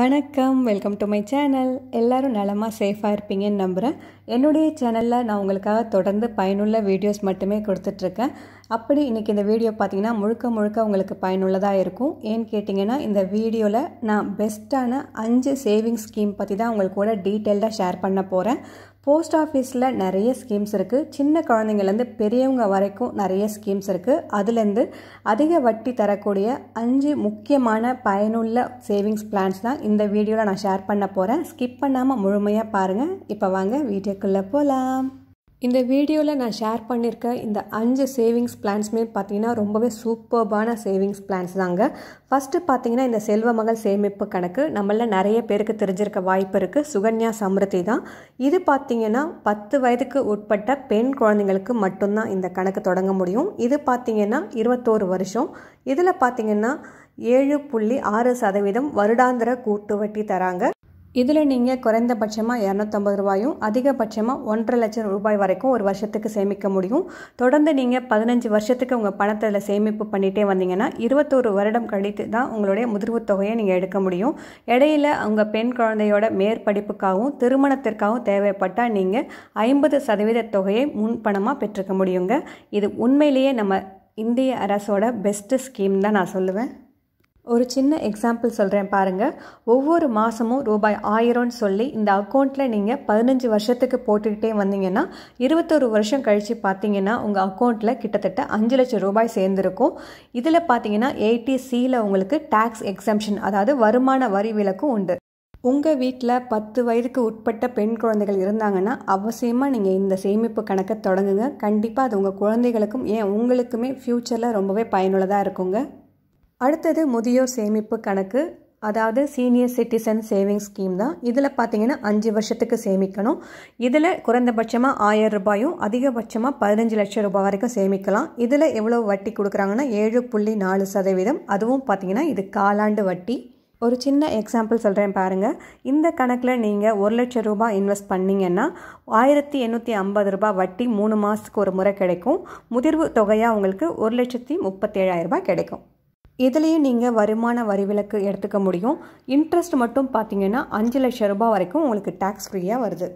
வணக்கம் welcome to my channel எல்லோரும் நலமாக சேஃபாக இருப்பீங்கன்னு நம்புகிறேன் என்னுடைய சேனலில் நான் உங்களுக்காக தொடர்ந்து பயனுள்ள வீடியோஸ் மட்டுமே கொடுத்துட்ருக்கேன் அப்படி இன்றைக்கி இந்த வீடியோ பார்த்திங்கன்னா முழுக்க முழுக்க உங்களுக்கு பயனுள்ளதாக இருக்கும் ஏன்னு கேட்டிங்கன்னா இந்த வீடியோவில் நான் பெஸ்ட்டான அஞ்சு சேவிங்ஸ் ஸ்கீம் பற்றி தான் உங்களுக்கு கூட டீட்டெயில்டாக ஷேர் பண்ண போகிறேன் போஸ்ட் ஆஃபீஸில் நிறைய ஸ்கீம்ஸ் இருக்குது சின்ன குழந்தைங்கள்லேருந்து பெரியவங்க வரைக்கும் நிறைய ஸ்கீம்ஸ் இருக்குது அதுலேருந்து அதிக வட்டி தரக்கூடிய அஞ்சு முக்கியமான பயனுள்ள சேவிங்ஸ் பிளான்ஸ் தான் இந்த வீடியோவில் நான் ஷேர் பண்ண போகிறேன் ஸ்கிப் பண்ணாமல் முழுமையாக பாருங்கள் இப்போ வாங்க வீடியோ வீடியோக்குள்ளே போகலாம் இந்த வீடியோவில் நான் ஷேர் பண்ணியிருக்க இந்த அஞ்சு சேவிங்ஸ் பிளான்ஸுமே பார்த்தீங்கன்னா ரொம்பவே சூப்பர்பான சேவிங்ஸ் பிளான்ஸ் தாங்க ஃபஸ்ட்டு பார்த்தீங்கன்னா இந்த செல்வ மகள் சேமிப்பு கணக்கு நம்மள நிறைய பேருக்கு தெரிஞ்சிருக்க வாய்ப்பு இருக்குது சுகன்யா சமிருத்தி தான் இது பார்த்தீங்கன்னா பத்து வயதுக்கு உட்பட்ட பெண் குழந்தைங்களுக்கு மட்டும்தான் இந்த கணக்கு தொடங்க முடியும் இது பார்த்தீங்கன்னா இருபத்தோரு வருஷம் இதில் பார்த்தீங்கன்னா ஏழு புள்ளி ஆறு சதவீதம் வருடாந்திர கூட்டு வட்டி தராங்க இதில் நீங்கள் குறைந்தபட்சமாக இரநூத்தம்பது ரூபாயும் அதிகபட்சமாக ஒன்றரை லட்சம் ரூபாய் வரைக்கும் ஒரு வருஷத்துக்கு சேமிக்க முடியும் தொடர்ந்து நீங்கள் பதினஞ்சு வருஷத்துக்கு உங்கள் பணத்தில் சேமிப்பு பண்ணிகிட்டே வந்தீங்கன்னா இருபத்தோரு வருடம் கழித்து தான் உங்களுடைய முதிர்வு தொகையை நீங்கள் எடுக்க முடியும் இடையில உங்கள் பெண் குழந்தையோட மேற்படிப்புக்காகவும் திருமணத்திற்காகவும் தேவைப்பட்டால் நீங்கள் ஐம்பது சதவீத தொகையை முன்பணமாக பெற்றுக்க முடியுங்க இது உண்மையிலேயே நம்ம இந்திய அரசோட பெஸ்ட்டு ஸ்கீம் தான் நான் சொல்லுவேன் ஒரு சின்ன எக்ஸாம்பிள் சொல்கிறேன் பாருங்கள் ஒவ்வொரு மாதமும் ரூபாய் ஆயிரம்னு சொல்லி இந்த அக்கௌண்ட்டில் நீங்கள் பதினஞ்சு வருஷத்துக்கு போட்டுக்கிட்டே வந்தீங்கன்னா இருபத்தொரு வருஷம் கழித்து பார்த்தீங்கன்னா உங்கள் அக்கௌண்ட்டில் கிட்டத்தட்ட அஞ்சு லட்சம் ரூபாய் சேர்ந்துருக்கும் இதில் பார்த்தீங்கன்னா எயிட்டி சியில் உங்களுக்கு டேக்ஸ் எக்ஸம்ஷன் அதாவது வருமான வரி விலக்கும் உண்டு உங்கள் வீட்டில் பத்து வயதுக்கு உட்பட்ட பெண் குழந்தைகள் இருந்தாங்கன்னா அவசியமாக நீங்கள் இந்த சேமிப்பு கணக்கை தொடங்குங்க கண்டிப்பாக அது உங்கள் குழந்தைகளுக்கும் ஏன் உங்களுக்குமே ஃப்யூச்சரில் ரொம்பவே பயனுள்ளதாக இருக்குங்க அடுத்தது முதியோர் சேமிப்பு கணக்கு அதாவது சீனியர் சிட்டிசன் சேவிங்ஸ் ஸ்கீம் தான் இதில் பார்த்தீங்கன்னா அஞ்சு வருஷத்துக்கு சேமிக்கணும் இதில் குறைந்தபட்சமாக ஆயிரம் ரூபாயும் அதிகபட்சமாக பதினஞ்சு லட்சம் ரூபாய் வரைக்கும் சேமிக்கலாம் இதில் எவ்வளோ வட்டி கொடுக்குறாங்கன்னா ஏழு புள்ளி நாலு சதவீதம் அதுவும் பார்த்தீங்கன்னா இது காலாண்டு வட்டி ஒரு சின்ன எக்ஸாம்பிள் சொல்கிறேன் பாருங்கள் இந்த கணக்கில் நீங்கள் ஒரு லட்சம் ரூபாய் இன்வெஸ்ட் பண்ணிங்கன்னா ஆயிரத்தி எண்ணூற்றி ஐம்பது ரூபாய் வட்டி மூணு மாதத்துக்கு ஒரு முறை கிடைக்கும் முதிர்வு தொகையாக உங்களுக்கு ஒரு லட்சத்தி முப்பத்தேழாயிரம் ரூபாய் கிடைக்கும் இதுலேயும் நீங்கள் வருமான வரி விலக்கு எடுத்துக்க முடியும் இன்ட்ரெஸ்ட் மட்டும் பார்த்தீங்கன்னா அஞ்சு லட்சம் ரூபாய் வரைக்கும் உங்களுக்கு டேக்ஸ் ஃப்ரீயாக வருது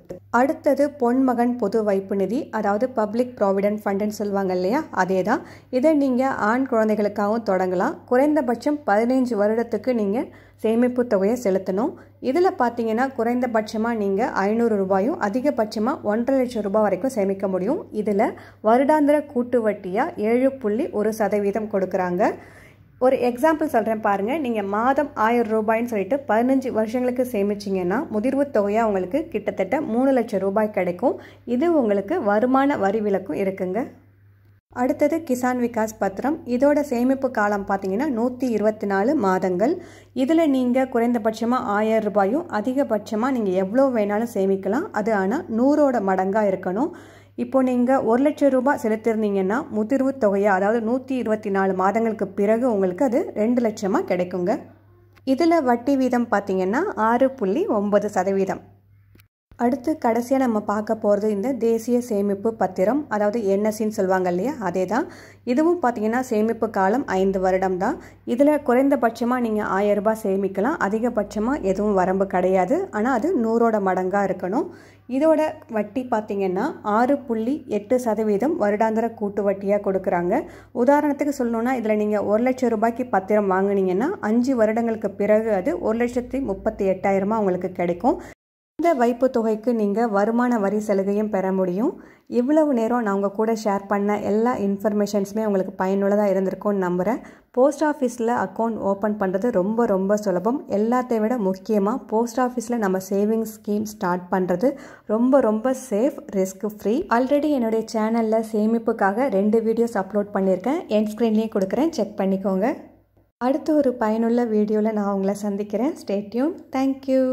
அடுத்தது பொன்மகன் பொது வைப்பு நிதி அதாவது பப்ளிக் ப்ராவிடென்ட் ஃபண்டுன்னு சொல்லுவாங்க இல்லையா அதே தான் இதை நீங்கள் ஆண் குழந்தைகளுக்காகவும் தொடங்கலாம் குறைந்தபட்சம் பதினைஞ்சு வருடத்துக்கு நீங்கள் சேமிப்பு தொகையை செலுத்தணும் இதில் பார்த்தீங்கன்னா குறைந்தபட்சமாக நீங்கள் ஐநூறு ரூபாயும் அதிகபட்சமாக ஒன்றரை லட்சம் ரூபாய் வரைக்கும் சேமிக்க முடியும் இதில் வருடாந்திர கூட்டு வட்டியாக ஏழு புள்ளி ஒரு சதவீதம் கொடுக்குறாங்க ஒரு எக்ஸாம்பிள் சொல்கிறேன் பாருங்கள் நீங்கள் மாதம் ஆயிரம் ரூபாய்ன்னு சொல்லிட்டு பதினஞ்சு வருஷங்களுக்கு சேமிச்சிங்கன்னா முதிர்வு தொகையாக உங்களுக்கு கிட்டத்தட்ட மூணு லட்சம் ரூபாய் கிடைக்கும் இது உங்களுக்கு வருமான வரி விலக்கும் இருக்குங்க அடுத்தது கிசான் விகாஸ் பத்திரம் இதோட சேமிப்பு காலம் பார்த்தீங்கன்னா நூற்றி இருபத்தி நாலு மாதங்கள் இதில் நீங்கள் குறைந்தபட்சமாக ஆயிரம் ரூபாயும் அதிகபட்சமாக நீங்கள் எவ்வளோ வேணாலும் சேமிக்கலாம் அது ஆனால் நூறோட மடங்காக இருக்கணும் இப்போ நீங்கள் ஒரு லட்சம் ரூபாய் செலுத்திருந்தீங்கன்னா முதிர்வு தொகையாக அதாவது நூற்றி இருபத்தி நாலு மாதங்களுக்கு பிறகு உங்களுக்கு அது ரெண்டு லட்சமாக கிடைக்குங்க இதில் வட்டி வீதம் பார்த்திங்கன்னா ஆறு புள்ளி ஒம்பது சதவீதம் அடுத்து கடைசியாக நம்ம பார்க்க போகிறது இந்த தேசிய சேமிப்பு பத்திரம் அதாவது என்எஸ்சின்னு சொல்லுவாங்க இல்லையா அதே தான் இதுவும் பார்த்திங்கன்னா சேமிப்பு காலம் ஐந்து வருடம் தான் இதில் குறைந்தபட்சமாக நீங்கள் ஆயிரம் ரூபாய் சேமிக்கலாம் அதிகபட்சமாக எதுவும் வரம்பு கிடையாது ஆனால் அது நூறோட மடங்காக இருக்கணும் இதோட வட்டி பார்த்திங்கன்னா ஆறு புள்ளி எட்டு சதவீதம் வருடாந்திர கூட்டு வட்டியாக கொடுக்குறாங்க உதாரணத்துக்கு சொல்லணுன்னா இதில் நீங்கள் ஒரு லட்சம் ரூபாய்க்கு பத்திரம் வாங்கினீங்கன்னா அஞ்சு வருடங்களுக்கு பிறகு அது ஒரு லட்சத்தி முப்பத்தி எட்டாயிரமாக உங்களுக்கு கிடைக்கும் இந்த வைப்பு தொகைக்கு நீங்கள் வருமான வரி சலுகையும் பெற முடியும் இவ்வளவு நேரம் நான் உங்கள் கூட ஷேர் பண்ண எல்லா இன்ஃபர்மேஷன்ஸுமே உங்களுக்கு பயனுள்ளதாக இருந்திருக்கும்னு நம்புகிறேன் போஸ்ட் ஆஃபீஸில் அக்கௌண்ட் ஓப்பன் பண்ணுறது ரொம்ப ரொம்ப சுலபம் எல்லாத்தை விட முக்கியமாக போஸ்ட் ஆஃபீஸில் நம்ம சேவிங்ஸ் ஸ்கீம் ஸ்டார்ட் பண்ணுறது ரொம்ப ரொம்ப சேஃப் ரிஸ்க் ஃப்ரீ ஆல்ரெடி என்னுடைய சேனலில் சேமிப்புக்காக ரெண்டு வீடியோஸ் அப்லோட் பண்ணியிருக்கேன் என் ஸ்க்ரீன்லேயும் கொடுக்குறேன் செக் பண்ணிக்கோங்க அடுத்த ஒரு பயனுள்ள வீடியோவில் நான் உங்களை சந்திக்கிறேன் ஸ்டேட்யூன் தேங்க்யூ